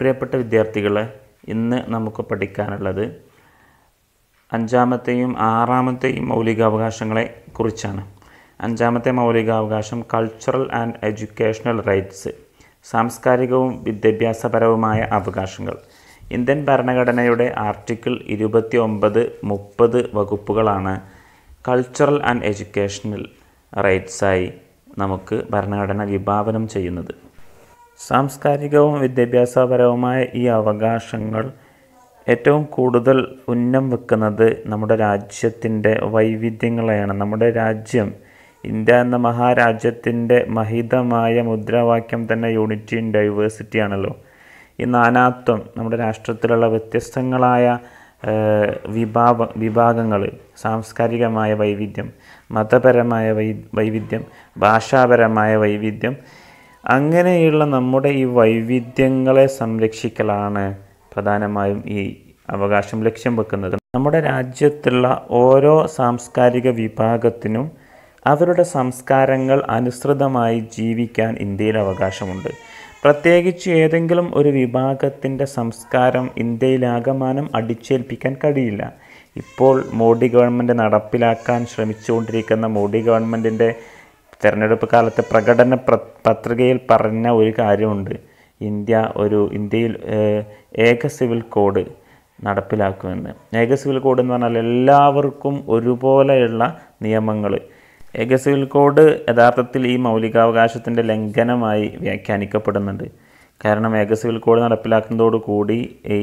പ്രിയപ്പെട്ട വിദ്യാർത്ഥികളെ ഇന്ന് നമുക്ക് പഠിക്കാനുള്ളത് അഞ്ചാമത്തെയും ആറാമത്തെയും മൗലികാവകാശങ്ങളെ കുറിച്ചാണ് അഞ്ചാമത്തെ മൗലികാവകാശം കൾച്ചറൽ ആൻഡ് എഡ്യൂക്കേഷണൽ റൈറ്റ്സ് സാംസ്കാരികവും വിദ്യാഭ്യാസപരവുമായ അവകാശങ്ങൾ ഇന്ത്യൻ ഭരണഘടനയുടെ ആർട്ടിക്കിൾ ഇരുപത്തി ഒമ്പത് മുപ്പത് വകുപ്പുകളാണ് കൾച്ചറൽ ആൻഡ് എഡ്യൂക്കേഷണൽ റൈറ്റ്സായി നമുക്ക് ഭരണഘടന വിഭാവനം ചെയ്യുന്നത് സാംസ്കാരികവും വിദ്യാഭ്യാസപരവുമായ ഈ അവകാശങ്ങൾ ഏറ്റവും കൂടുതൽ ഉന്നം വെക്കുന്നത് നമ്മുടെ രാജ്യത്തിൻ്റെ വൈവിധ്യങ്ങളെയാണ് നമ്മുടെ രാജ്യം ഇന്ത്യ എന്ന മഹാരാജ്യത്തിൻ്റെ മഹിതമായ മുദ്രാവാക്യം തന്നെ യൂണിറ്റി ഇൻ ഡൈവേഴ്സിറ്റി ആണല്ലോ ഈ നാനാത്വം നമ്മുടെ രാഷ്ട്രത്തിലുള്ള വ്യത്യസ്തങ്ങളായ വിഭാവ വിഭാഗങ്ങൾ സാംസ്കാരികമായ വൈവിധ്യം മതപരമായ വൈ വൈവിധ്യം ഭാഷാപരമായ വൈവിധ്യം അങ്ങനെയുള്ള നമ്മുടെ ഈ വൈവിധ്യങ്ങളെ സംരക്ഷിക്കലാണ് പ്രധാനമായും ഈ അവകാശം ലക്ഷ്യം വെക്കുന്നത് നമ്മുടെ രാജ്യത്തുള്ള ഓരോ സാംസ്കാരിക വിഭാഗത്തിനും അവരുടെ സംസ്കാരങ്ങൾ അനുസൃതമായി ജീവിക്കാൻ ഇന്ത്യയിൽ അവകാശമുണ്ട് പ്രത്യേകിച്ച് ഏതെങ്കിലും ഒരു വിഭാഗത്തിൻ്റെ സംസ്കാരം ഇന്ത്യയിലാകമാനം അടിച്ചേൽപ്പിക്കാൻ കഴിയില്ല ഇപ്പോൾ മോഡി ഗവൺമെൻറ് നടപ്പിലാക്കാൻ ശ്രമിച്ചുകൊണ്ടിരിക്കുന്ന മോഡി ഗവൺമെൻറ്റിൻ്റെ തെരഞ്ഞെടുപ്പ് കാലത്തെ പ്രകടന പത്രികയിൽ പറഞ്ഞ ഒരു കാര്യമുണ്ട് ഇന്ത്യ ഒരു ഇന്ത്യയിൽ ഏക സിവിൽ കോഡ് നടപ്പിലാക്കുമെന്ന് ഏക സിവിൽ കോഡ് എന്ന് പറഞ്ഞാൽ എല്ലാവർക്കും ഒരുപോലെയുള്ള നിയമങ്ങൾ ഏക സിവിൽ കോഡ് യഥാർത്ഥത്തിൽ ഈ മൗലികാവകാശത്തിൻ്റെ ലംഘനമായി വ്യാഖ്യാനിക്കപ്പെടുന്നുണ്ട് കാരണം ഏക സിവിൽ കോഡ് നടപ്പിലാക്കുന്നതോടുകൂടി ഈ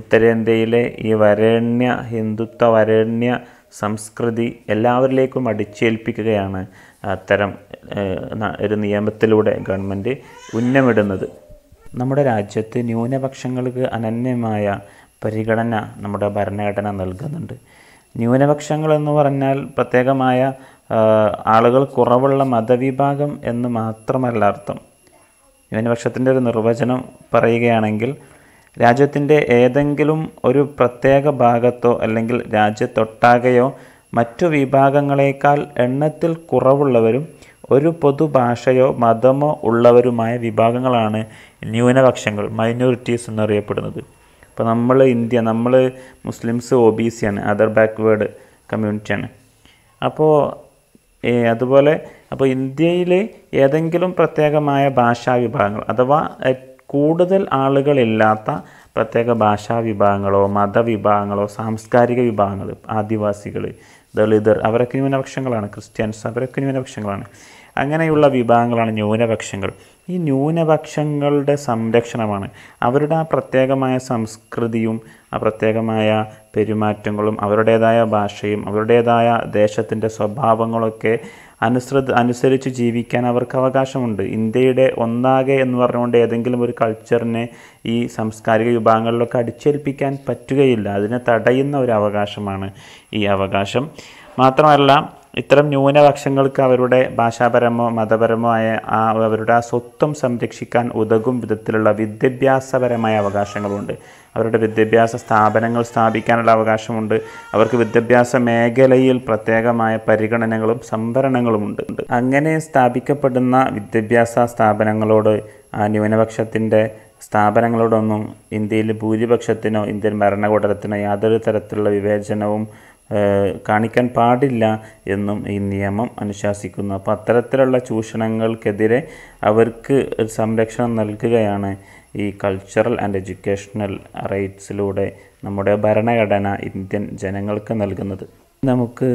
ഉത്തരേന്ത്യയിലെ ഈ വരേണ്യ ഹിന്ദുത്വ വരേണ്യ സംസ്കൃതി എല്ലാവരിലേക്കും അടിച്ചേൽപ്പിക്കുകയാണ് അത്തരം ഒരു നിയമത്തിലൂടെ ഗവൺമെൻറ് ഉന്നമിടുന്നത് നമ്മുടെ രാജ്യത്ത് ന്യൂനപക്ഷങ്ങൾക്ക് അനന്യമായ പരിഗണന നമ്മുടെ ഭരണഘടന നൽകുന്നുണ്ട് ന്യൂനപക്ഷങ്ങൾ എന്ന് പറഞ്ഞാൽ പ്രത്യേകമായ ആളുകൾ കുറവുള്ള മതവിഭാഗം എന്ന് മാത്രമല്ല അർത്ഥം ന്യൂനപക്ഷത്തിൻ്റെ ഒരു നിർവചനം പറയുകയാണെങ്കിൽ രാജ്യത്തിൻ്റെ ഏതെങ്കിലും ഒരു പ്രത്യേക ഭാഗത്തോ അല്ലെങ്കിൽ രാജ്യത്തൊട്ടാകെയോ മറ്റു വിഭാഗങ്ങളേക്കാൾ എണ്ണത്തിൽ കുറവുള്ളവരും ഒരു പൊതുഭാഷയോ മതമോ ഉള്ളവരുമായ വിഭാഗങ്ങളാണ് ന്യൂനപക്ഷങ്ങൾ മൈനോറിറ്റീസ് എന്നറിയപ്പെടുന്നത് ഇപ്പോൾ നമ്മൾ ഇന്ത്യ നമ്മൾ മുസ്ലിംസ് ഒ ബി സി ആണ് അതർ ബാക്ക്വേഡ് കമ്മ്യൂണിറ്റിയാണ് അപ്പോൾ അതുപോലെ അപ്പോൾ ഇന്ത്യയിലെ ഏതെങ്കിലും പ്രത്യേകമായ ഭാഷാ വിഭാഗങ്ങൾ അഥവാ കൂടുതൽ ആളുകളില്ലാത്ത പ്രത്യേക ഭാഷാ വിഭാഗങ്ങളോ മതവിഭാഗങ്ങളോ സാംസ്കാരിക വിഭാഗങ്ങൾ ആദിവാസികൾ ദളിതർ അവരൊക്കെ ന്യൂനപക്ഷങ്ങളാണ് ക്രിസ്ത്യൻസ് അവരൊക്കെ ന്യൂനപക്ഷങ്ങളാണ് അങ്ങനെയുള്ള വിഭാഗങ്ങളാണ് ന്യൂനപക്ഷങ്ങൾ ഈ ന്യൂനപക്ഷങ്ങളുടെ സംരക്ഷണമാണ് അവരുടെ ആ പ്രത്യേകമായ സംസ്കൃതിയും ആ പ്രത്യേകമായ പെരുമാറ്റങ്ങളും അവരുടേതായ ഭാഷയും അവരുടേതായ ദേശത്തിൻ്റെ സ്വഭാവങ്ങളൊക്കെ അനുസൃത അനുസരിച്ച് ജീവിക്കാൻ അവർക്ക് അവകാശമുണ്ട് ഇന്ത്യയുടെ ഒന്നാകെ എന്ന് പറഞ്ഞുകൊണ്ട് ഏതെങ്കിലും ഒരു കൾച്ചറിനെ ഈ സാംസ്കാരിക വിഭാഗങ്ങളിലൊക്കെ അടിച്ചേൽപ്പിക്കാൻ പറ്റുകയില്ല അതിനെ തടയുന്ന ഒരു അവകാശമാണ് ഈ അവകാശം മാത്രമല്ല ഇത്തരം ന്യൂനപക്ഷങ്ങൾക്ക് അവരുടെ ഭാഷാപരമോ മതപരമോ ആയ അവരുടെ ആ സ്വത്വം സംരക്ഷിക്കാൻ ഉതകും വിധത്തിലുള്ള വിദ്യാഭ്യാസപരമായ അവകാശങ്ങളുണ്ട് അവരുടെ വിദ്യാഭ്യാസ സ്ഥാപനങ്ങൾ സ്ഥാപിക്കാനുള്ള അവകാശമുണ്ട് അവർക്ക് വിദ്യാഭ്യാസ മേഖലയിൽ പ്രത്യേകമായ പരിഗണനകളും സംവരണങ്ങളുമുണ്ട് അങ്ങനെ സ്ഥാപിക്കപ്പെടുന്ന വിദ്യാഭ്യാസ സ്ഥാപനങ്ങളോട് ആ ന്യൂനപക്ഷത്തിൻ്റെ സ്ഥാപനങ്ങളോടൊന്നും ഇന്ത്യയിൽ ഭൂരിപക്ഷത്തിനോ ഇന്ത്യൻ ഭരണകൂടത്തിനോ യാതൊരു തരത്തിലുള്ള വിവേചനവും കാണിക്കാൻ പാടില്ല എന്നും ഈ നിയമം അനുശാസിക്കുന്നു അപ്പോൾ അത്തരത്തിലുള്ള ചൂഷണങ്ങൾക്കെതിരെ അവർക്ക് സംരക്ഷണം നൽകുകയാണ് ഈ കൾച്ചറൽ ആൻഡ് എഡ്യൂക്കേഷണൽ റൈറ്റ്സിലൂടെ നമ്മുടെ ഭരണഘടന ഇന്ത്യൻ ജനങ്ങൾക്ക് നൽകുന്നത് നമുക്ക്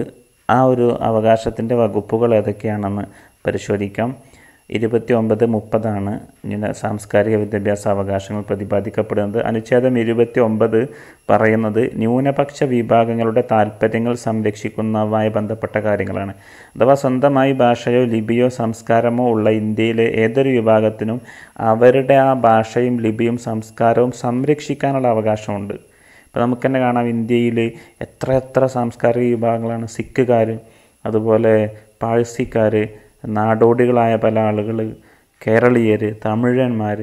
ആ ഒരു അവകാശത്തിൻ്റെ വകുപ്പുകൾ ഏതൊക്കെയാണെന്ന് പരിശോധിക്കാം ഇരുപത്തി ഒമ്പത് മുപ്പതാണ് ഇങ്ങനെ സാംസ്കാരിക വിദ്യാഭ്യാസ അവകാശങ്ങൾ പ്രതിപാദിക്കപ്പെടുന്നത് അനുച്ഛേദം ഇരുപത്തി ഒമ്പത് പറയുന്നത് ന്യൂനപക്ഷ വിഭാഗങ്ങളുടെ താല്പര്യങ്ങൾ സംരക്ഷിക്കുന്നതുമായി ബന്ധപ്പെട്ട കാര്യങ്ങളാണ് അഥവാ സ്വന്തമായി ഭാഷയോ ലിപിയോ സംസ്കാരമോ ഉള്ള ഇന്ത്യയിലെ ഏതൊരു വിഭാഗത്തിനും അവരുടെ ആ ഭാഷയും ലിപിയും സംസ്കാരവും സംരക്ഷിക്കാനുള്ള അവകാശമുണ്ട് ഇപ്പോൾ നമുക്ക് തന്നെ കാണാം ഇന്ത്യയിൽ എത്ര എത്ര സാംസ്കാരിക വിഭാഗങ്ങളാണ് സിഖുകാർ അതുപോലെ പാഴ്സിക്കാർ നാടോടികളായ പല ആളുകൾ കേരളീയർ തമിഴന്മാർ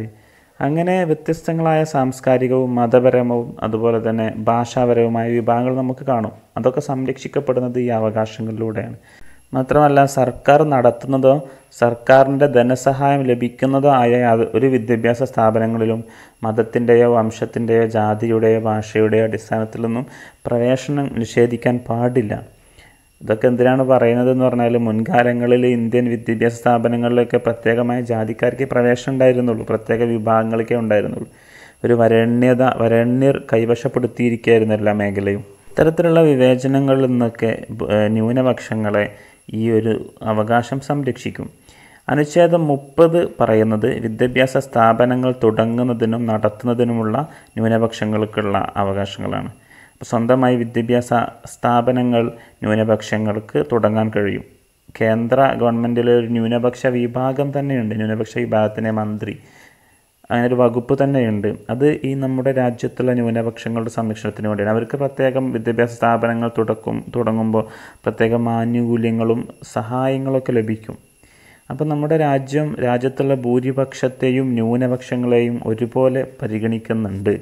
അങ്ങനെ വ്യത്യസ്തങ്ങളായ സാംസ്കാരികവും മതപരവും അതുപോലെ തന്നെ ഭാഷാപരവുമായ വിഭാഗങ്ങൾ നമുക്ക് കാണും അതൊക്കെ സംരക്ഷിക്കപ്പെടുന്നത് ഈ അവകാശങ്ങളിലൂടെയാണ് മാത്രമല്ല സർക്കാർ നടത്തുന്നതോ സർക്കാരിൻ്റെ ധനസഹായം ലഭിക്കുന്നതോ ആയ ഒരു വിദ്യാഭ്യാസ സ്ഥാപനങ്ങളിലും മതത്തിൻ്റെയോ വംശത്തിൻ്റെയോ ജാതിയുടെയോ ഭാഷയുടെയോ അടിസ്ഥാനത്തിലൊന്നും പ്രവേശനം നിഷേധിക്കാൻ പാടില്ല ഇതൊക്കെ എന്തിനാണ് എന്ന് പറഞ്ഞാൽ മുൻകാലങ്ങളിൽ ഇന്ത്യൻ വിദ്യാഭ്യാസ സ്ഥാപനങ്ങളിലൊക്കെ പ്രത്യേകമായ ജാതിക്കാർക്ക് പ്രവേശനം ഉണ്ടായിരുന്നുള്ളൂ പ്രത്യേക വിഭാഗങ്ങളൊക്കെ ഉണ്ടായിരുന്നുള്ളൂ ഒരു വരണ്യത വരണ്യർ കൈവശപ്പെടുത്തിയിരിക്കുകയായിരുന്നു എല്ലാ മേഖലയും ഇത്തരത്തിലുള്ള വിവേചനങ്ങളിൽ നിന്നൊക്കെ ന്യൂനപക്ഷങ്ങളെ ഈ ഒരു അവകാശം സംരക്ഷിക്കും അനുച്ഛേദം മുപ്പത് പറയുന്നത് വിദ്യാഭ്യാസ സ്ഥാപനങ്ങൾ തുടങ്ങുന്നതിനും നടത്തുന്നതിനുമുള്ള ന്യൂനപക്ഷങ്ങൾക്കുള്ള അവകാശങ്ങളാണ് സ്വന്തമായി വിദ്യാഭ്യാസ സ്ഥാപനങ്ങൾ ന്യൂനപക്ഷങ്ങൾക്ക് തുടങ്ങാൻ കഴിയും കേന്ദ്ര ഗവൺമെൻറ്റിൽ ഒരു ന്യൂനപക്ഷ വിഭാഗം തന്നെയുണ്ട് ന്യൂനപക്ഷ വിഭാഗത്തിൻ്റെ മന്ത്രി അങ്ങനെ ഒരു വകുപ്പ് തന്നെയുണ്ട് അത് ഈ നമ്മുടെ രാജ്യത്തുള്ള ന്യൂനപക്ഷങ്ങളുടെ സംരക്ഷണത്തിന് വേണ്ടിയാണ് അവർക്ക് പ്രത്യേകം വിദ്യാഭ്യാസ സ്ഥാപനങ്ങൾ തുടക്കും തുടങ്ങുമ്പോൾ പ്രത്യേകം ആനുകൂല്യങ്ങളും സഹായങ്ങളൊക്കെ ലഭിക്കും അപ്പോൾ നമ്മുടെ രാജ്യം രാജ്യത്തുള്ള ഭൂരിപക്ഷത്തെയും ന്യൂനപക്ഷങ്ങളെയും ഒരുപോലെ പരിഗണിക്കുന്നുണ്ട്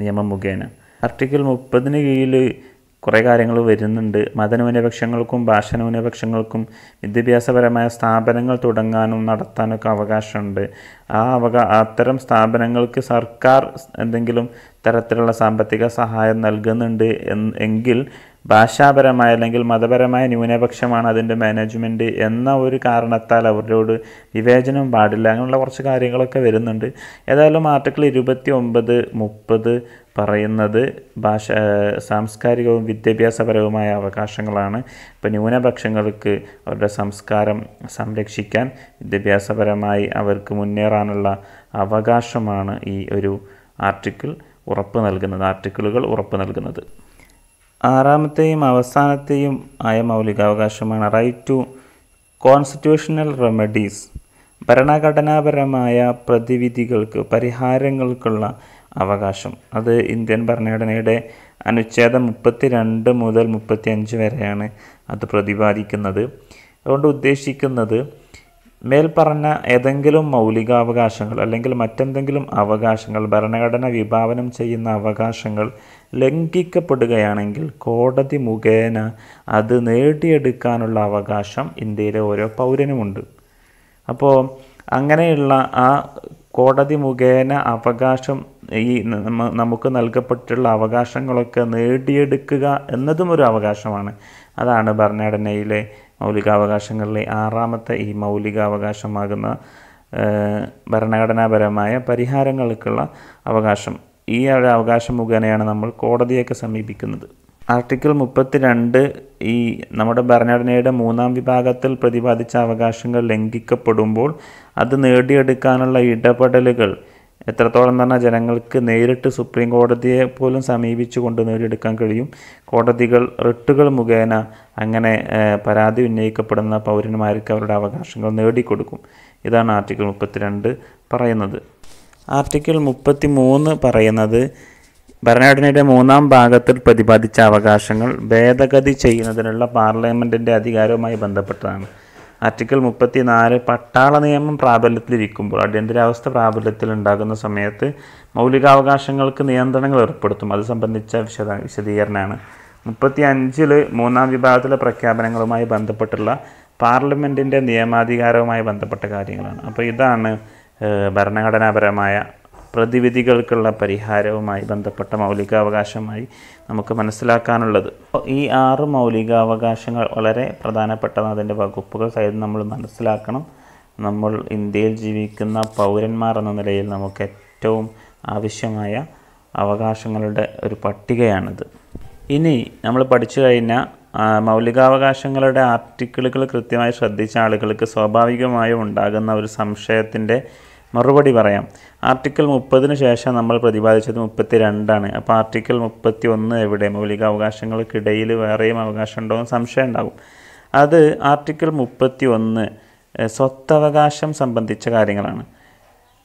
നിയമം മുഖേന ആർട്ടിക്കിൾ മുപ്പതിന് കീഴിൽ കുറേ കാര്യങ്ങൾ വരുന്നുണ്ട് മതന്യൂനപക്ഷങ്ങൾക്കും ഭാഷ ന്യൂനപക്ഷങ്ങൾക്കും വിദ്യാഭ്യാസപരമായ സ്ഥാപനങ്ങൾ തുടങ്ങാനും നടത്താനൊക്കെ അവകാശമുണ്ട് ആ അവക അത്തരം സ്ഥാപനങ്ങൾക്ക് സർക്കാർ എന്തെങ്കിലും തരത്തിലുള്ള സാമ്പത്തിക സഹായം നൽകുന്നുണ്ട് എങ്കിൽ ഭാഷാപരമായ അല്ലെങ്കിൽ മതപരമായ ന്യൂനപക്ഷമാണ് അതിൻ്റെ മാനേജ്മെൻറ്റ് എന്ന ഒരു കാരണത്താൽ അവരോട് വിവേചനം പാടില്ല അങ്ങനെയുള്ള കുറച്ച് കാര്യങ്ങളൊക്കെ വരുന്നുണ്ട് ഏതായാലും ആർട്ടിക്കിൾ ഇരുപത്തി ഒമ്പത് മുപ്പത് പറയുന്നത് ഭാഷ സാംസ്കാരികവും വിദ്യാഭ്യാസപരവുമായ അവകാശങ്ങളാണ് ഇപ്പോൾ ന്യൂനപക്ഷങ്ങൾക്ക് അവരുടെ സംസ്കാരം സംരക്ഷിക്കാൻ വിദ്യാഭ്യാസപരമായി അവർക്ക് മുന്നേറാൻ മാറാനുള്ള അവകാശമാണ് ഈ ഒരു ആർട്ടിക്കിൾ ഉറപ്പ് നൽകുന്നത് ആർട്ടിക്കിളുകൾ ഉറപ്പ് നൽകുന്നത് ആറാമത്തെയും അവസാനത്തെയും ആയ മൗലികാവകാശമാണ് റൈറ്റ് ടു കോൺസ്റ്റിറ്റ്യൂഷണൽ റെമഡീസ് ഭരണഘടനാപരമായ പ്രതിവിധികൾക്ക് പരിഹാരങ്ങൾക്കുള്ള അവകാശം അത് ഇന്ത്യൻ ഭരണഘടനയുടെ അനുച്ഛേദം മുപ്പത്തി രണ്ട് മുതൽ മുപ്പത്തി അഞ്ച് വരെയാണ് അത് പ്രതിപാദിക്കുന്നത് അതുകൊണ്ട് ഉദ്ദേശിക്കുന്നത് മേൽപ്പറഞ്ഞ ഏതെങ്കിലും മൗലികാവകാശങ്ങൾ അല്ലെങ്കിൽ മറ്റെന്തെങ്കിലും അവകാശങ്ങൾ ഭരണഘടന വിഭാവനം ചെയ്യുന്ന അവകാശങ്ങൾ ലംഘിക്കപ്പെടുകയാണെങ്കിൽ കോടതി മുഖേന അത് നേടിയെടുക്കാനുള്ള അവകാശം ഇന്ത്യയിലെ ഓരോ പൗരനുമുണ്ട് അപ്പോൾ അങ്ങനെയുള്ള ആ കോടതി മുഖേന അവകാശം ഈ നമുക്ക് നൽകപ്പെട്ടിട്ടുള്ള അവകാശങ്ങളൊക്കെ നേടിയെടുക്കുക എന്നതും ഒരു അവകാശമാണ് അതാണ് ഭരണഘടനയിലെ മൗലികാവകാശങ്ങളിലെ ആറാമത്തെ ഈ മൗലികാവകാശമാകുന്ന ഭരണഘടനാപരമായ പരിഹാരങ്ങൾക്കുള്ള അവകാശം ഈ ഒരു അവകാശം മുഖേനയാണ് നമ്മൾ കോടതിയൊക്കെ സമീപിക്കുന്നത് ആർട്ടിക്കിൾ രണ്ട് ഈ നമ്മുടെ ഭരണഘടനയുടെ മൂന്നാം വിഭാഗത്തിൽ പ്രതിപാദിച്ച അവകാശങ്ങൾ ലംഘിക്കപ്പെടുമ്പോൾ അത് നേടിയെടുക്കാനുള്ള ഇടപെടലുകൾ എത്രത്തോളം എന്ന് പറഞ്ഞാൽ ജനങ്ങൾക്ക് നേരിട്ട് സുപ്രീം കോടതിയെ പോലും കൊണ്ട് നേടിയെടുക്കാൻ കഴിയും കോടതികൾ റിട്ടുകൾ മുഖേന അങ്ങനെ പരാതി ഉന്നയിക്കപ്പെടുന്ന പൗരന്മാർക്ക് അവരുടെ അവകാശങ്ങൾ നേടിക്കൊടുക്കും ഇതാണ് ആർട്ടിക്കിൾ മുപ്പത്തിരണ്ട് പറയുന്നത് ആർട്ടിക്കിൾ മുപ്പത്തി മൂന്ന് പറയുന്നത് ഭരണഘടനയുടെ മൂന്നാം ഭാഗത്തിൽ പ്രതിപാദിച്ച അവകാശങ്ങൾ ഭേദഗതി ചെയ്യുന്നതിനുള്ള പാർലമെൻറ്റിൻ്റെ അധികാരവുമായി ബന്ധപ്പെട്ടതാണ് ആർട്ടിക്കിൾ മുപ്പത്തി നാല് പട്ടാള നിയമം പ്രാബല്യത്തിലിരിക്കുമ്പോൾ അടിയന്തരാവസ്ഥ പ്രാബല്യത്തിൽ ഉണ്ടാകുന്ന സമയത്ത് മൗലികാവകാശങ്ങൾക്ക് നിയന്ത്രണങ്ങൾ ഏർപ്പെടുത്തും അത് സംബന്ധിച്ച വിശദ വിശദീകരണമാണ് മുപ്പത്തി അഞ്ചിൽ മൂന്നാം വിഭാഗത്തിലെ പ്രഖ്യാപനങ്ങളുമായി ബന്ധപ്പെട്ടുള്ള പാർലമെൻറ്റിൻ്റെ നിയമാധികാരവുമായി ബന്ധപ്പെട്ട കാര്യങ്ങളാണ് അപ്പോൾ ഇതാണ് ഭരണഘടനാപരമായ പ്രതിവിധികൾക്കുള്ള പരിഹാരവുമായി ബന്ധപ്പെട്ട മൗലികാവകാശമായി നമുക്ക് മനസ്സിലാക്കാനുള്ളത് ഈ ആറ് മൗലികാവകാശങ്ങൾ വളരെ പ്രധാനപ്പെട്ടതാണ് അതിൻ്റെ വകുപ്പുകൾ സഹിതം നമ്മൾ മനസ്സിലാക്കണം നമ്മൾ ഇന്ത്യയിൽ ജീവിക്കുന്ന പൗരന്മാർ എന്ന നിലയിൽ നമുക്ക് ഏറ്റവും ആവശ്യമായ അവകാശങ്ങളുടെ ഒരു പട്ടികയാണിത് ഇനി നമ്മൾ പഠിച്ചു കഴിഞ്ഞ മൗലികാവകാശങ്ങളുടെ ആർട്ടിക്കിളുകൾ കൃത്യമായി ശ്രദ്ധിച്ച ആളുകൾക്ക് സ്വാഭാവികമായും ഉണ്ടാകുന്ന ഒരു സംശയത്തിൻ്റെ മറുപടി പറയാം ആർട്ടിക്കിൾ മുപ്പതിന് ശേഷം നമ്മൾ പ്രതിപാദിച്ചത് മുപ്പത്തി രണ്ടാണ് അപ്പോൾ ആർട്ടിക്കിൾ മുപ്പത്തി ഒന്ന് എവിടെ മൗലിക അവകാശങ്ങൾക്കിടയിൽ വേറെയും അവകാശമുണ്ടോ എന്ന് സംശയം ഉണ്ടാകും അത് ആർട്ടിക്കിൾ മുപ്പത്തി ഒന്ന് സ്വത്തവകാശം സംബന്ധിച്ച കാര്യങ്ങളാണ്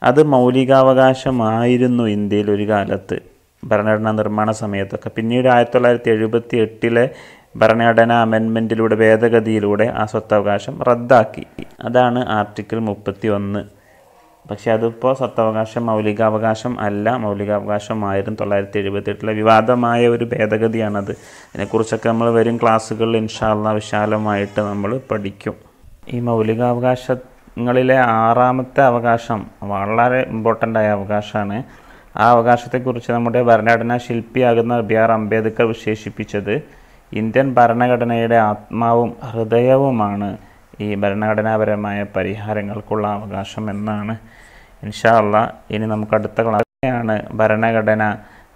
അത് മൗലികാവകാശമായിരുന്നു ഇന്ത്യയിൽ ഒരു കാലത്ത് ഭരണഘടനാ നിർമ്മാണ സമയത്തൊക്കെ പിന്നീട് ആയിരത്തി തൊള്ളായിരത്തി എഴുപത്തി എട്ടിലെ ഭരണഘടനാ അമെൻമെൻറ്റിലൂടെ ഭേദഗതിയിലൂടെ ആ സ്വത്തവകാശം റദ്ദാക്കി അതാണ് ആർട്ടിക്കിൾ മുപ്പത്തി ഒന്ന് പക്ഷേ അതിപ്പോൾ സ്വത്തവകാശം മൗലികാവകാശം അല്ല മൗലികാവകാശം ആയിരത്തി തൊള്ളായിരത്തി എട്ടിലെ വിവാദമായ ഒരു ഭേദഗതിയാണത് അതിനെക്കുറിച്ചൊക്കെ നമ്മൾ വരും ക്ലാസ്സുകളിൽ ഇൻഷാല്ല വിശാലമായിട്ട് നമ്മൾ പഠിക്കും ഈ മൗലികാവകാശങ്ങളിലെ ആറാമത്തെ അവകാശം വളരെ ഇമ്പോർട്ടൻ്റ് ആയ അവകാശമാണ് ആ അവകാശത്തെക്കുറിച്ച് നമ്മുടെ ഭരണഘടനാ ശില്പിയാകുന്ന ബി ആർ അംബേദ്കർ വിശേഷിപ്പിച്ചത് ഇന്ത്യൻ ഭരണഘടനയുടെ ആത്മാവും ഹൃദയവുമാണ് ഈ ഭരണഘടനാപരമായ പരിഹാരങ്ങൾക്കുള്ള അവകാശം എന്നാണ് ഇൻഷാ ഇനി നമുക്ക് അടുത്ത ക്ലാസ്സിലാണ് ഭരണഘടന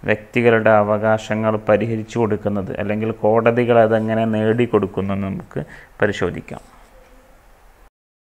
വ്യക്തികളുടെ അവകാശങ്ങൾ പരിഹരിച്ചു കൊടുക്കുന്നത് അല്ലെങ്കിൽ കോടതികൾ അതെങ്ങനെ നേടിക്കൊടുക്കുന്നു നമുക്ക് പരിശോധിക്കാം